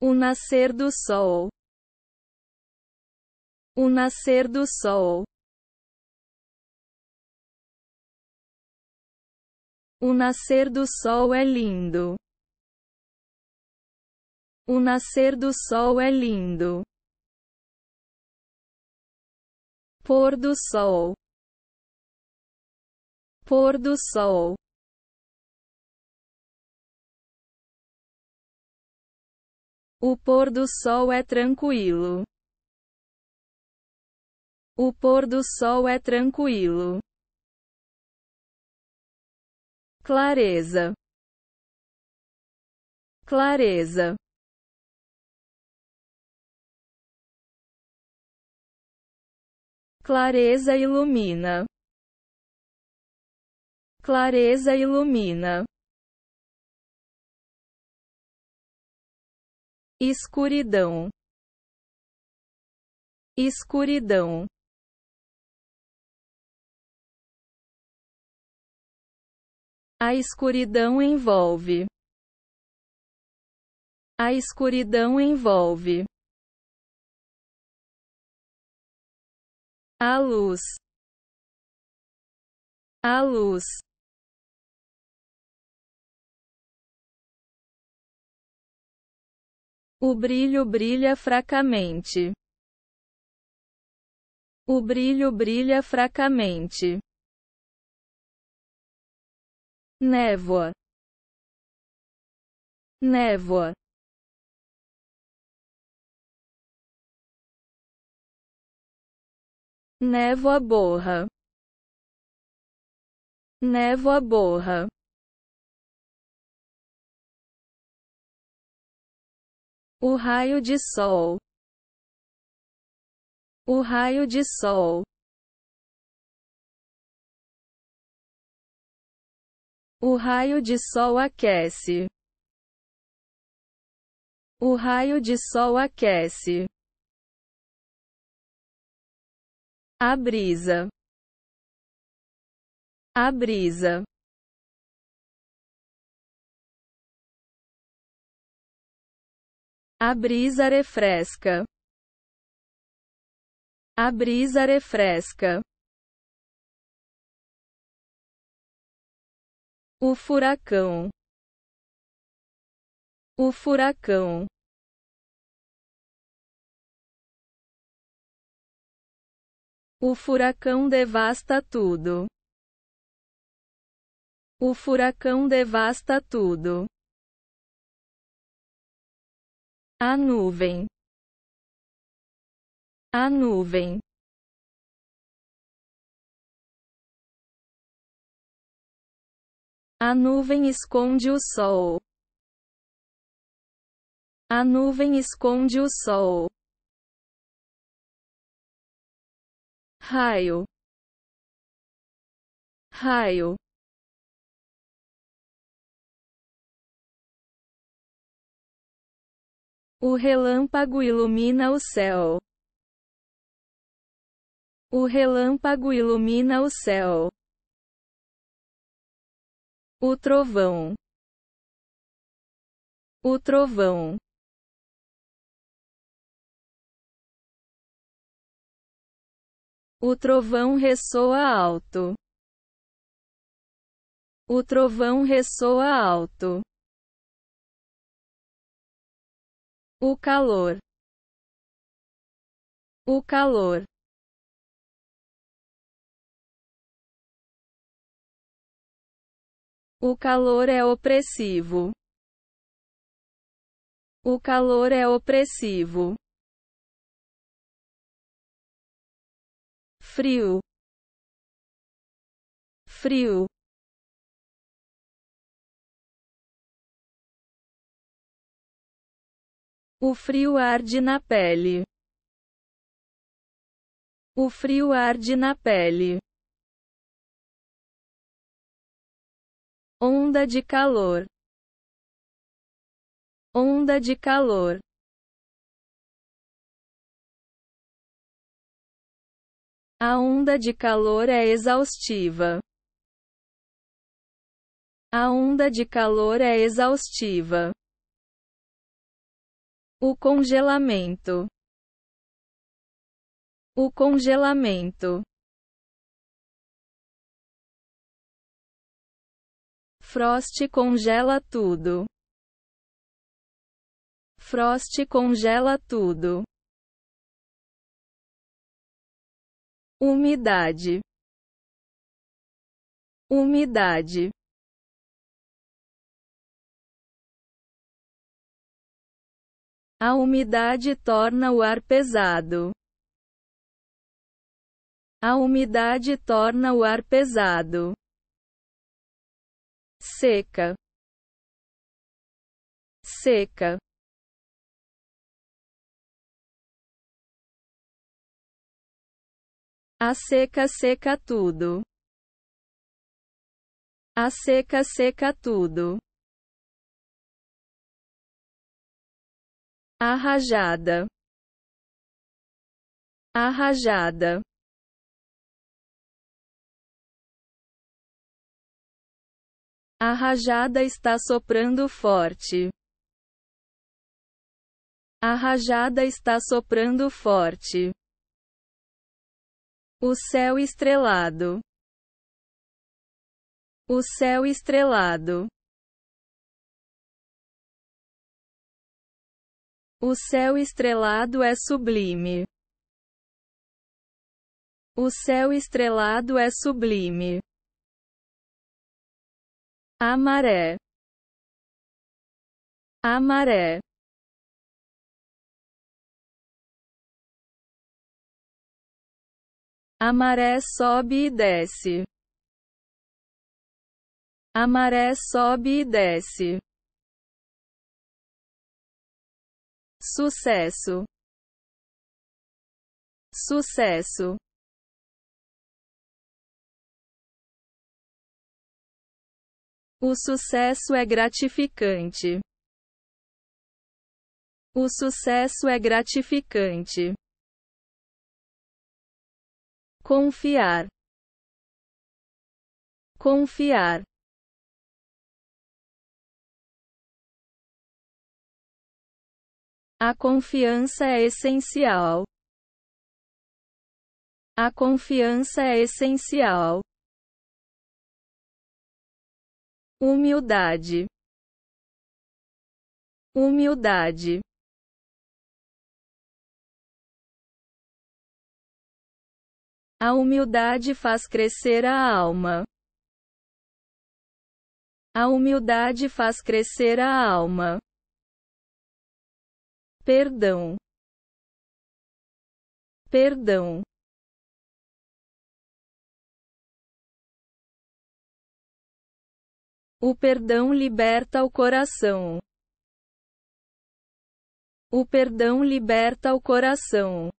O nascer do sol. O nascer do sol. O nascer do sol é lindo. O nascer do sol é lindo. Pôr do sol. Pôr do sol. O pôr do sol é tranquilo. O pôr do sol é tranquilo. Clareza. Clareza. Clareza ilumina. Clareza ilumina. escuridão, escuridão. A escuridão envolve. A escuridão envolve. A luz. A luz. O brilho brilha fracamente. O brilho brilha fracamente. Névoa. Névoa. Névoa borra. Névoa borra. O raio de sol. O raio de sol. O raio de sol aquece. O raio de sol aquece. A brisa. A brisa. A brisa refresca. É A brisa refresca. É o furacão. O furacão. O furacão devasta tudo. O furacão devasta tudo. A nuvem. A nuvem. A nuvem esconde o sol. A nuvem esconde o sol. Raio. Raio. O relâmpago ilumina o céu. O relâmpago ilumina o céu. O trovão. O trovão. O trovão ressoa alto. O trovão ressoa alto. o calor, o calor. O calor é opressivo. O calor é opressivo. Frio. Frio. O frio arde na pele. O frio arde na pele. Onda de calor. Onda de calor. A onda de calor é exaustiva. A onda de calor é exaustiva. O congelamento. O congelamento. Frost congela tudo. Frost congela tudo. Umidade. Umidade. A umidade torna o ar pesado. A umidade torna o ar pesado. Seca. Seca. A seca seca tudo. A seca seca tudo. A rajada. está soprando forte. A rajada está soprando forte. O céu estrelado. O céu estrelado. O céu estrelado é sublime. O céu estrelado é sublime. A maré. A maré. A maré sobe e desce. A maré sobe e desce. sucesso, sucesso. O sucesso é gratificante. O sucesso é gratificante. Confiar. Confiar. A confiança é essencial. A confiança é essencial. Humildade. Humildade. A humildade faz crescer a alma. A humildade faz crescer a alma. Perdão. Perdão. O perdão liberta o coração. O perdão liberta o coração.